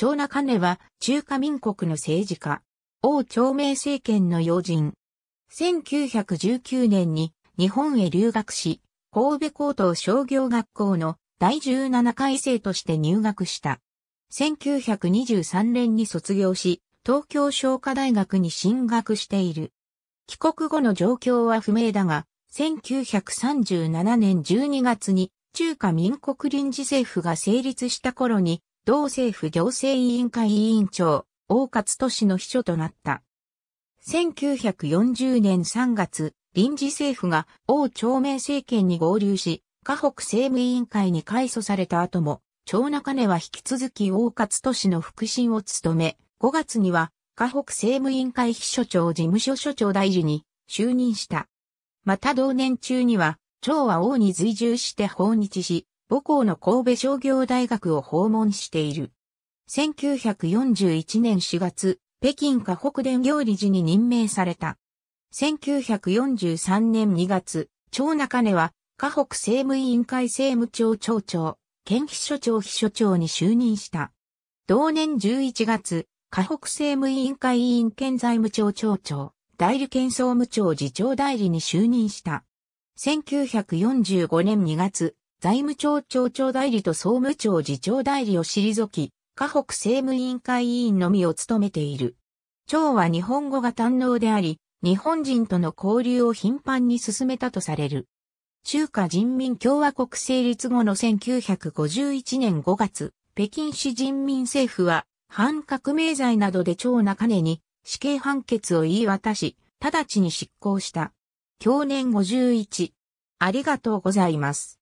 長中根は中華民国の政治家。王朝明政権の要人。1919年に日本へ留学し、神戸高等商業学校の第17回生として入学した。1923年に卒業し、東京商科大学に進学している。帰国後の状況は不明だが、1937年12月に中華民国臨時政府が成立した頃に同政府行政委員会委員長、大勝市の秘書となった。1940年3月、臨時政府が王朝明政権に合流し、河北政務委員会に改組された後も、長中根は引き続き大勝市の副審を務め、5月には河北政務委員会秘書長事務所所長大臣に就任した。また同年中には、長は王に随従して訪日し、母校の神戸商業大学を訪問している。1941年4月、北京河北電業理事に任命された。1943年2月、長中根は、河北政務委員会政務庁長長、県秘書長秘書長に就任した。同年11月、河北政務委員会委員兼財務庁長長、代理県総務庁次長代理に就任した。1945年2月、財務庁庁長代理と総務庁次長代理を退き、河北政務委員会委員のみを務めている。長は日本語が堪能であり、日本人との交流を頻繁に進めたとされる。中華人民共和国成立後の1951年5月、北京市人民政府は、反革命罪などで長中根に死刑判決を言い渡し、直ちに執行した。去年51。ありがとうございます。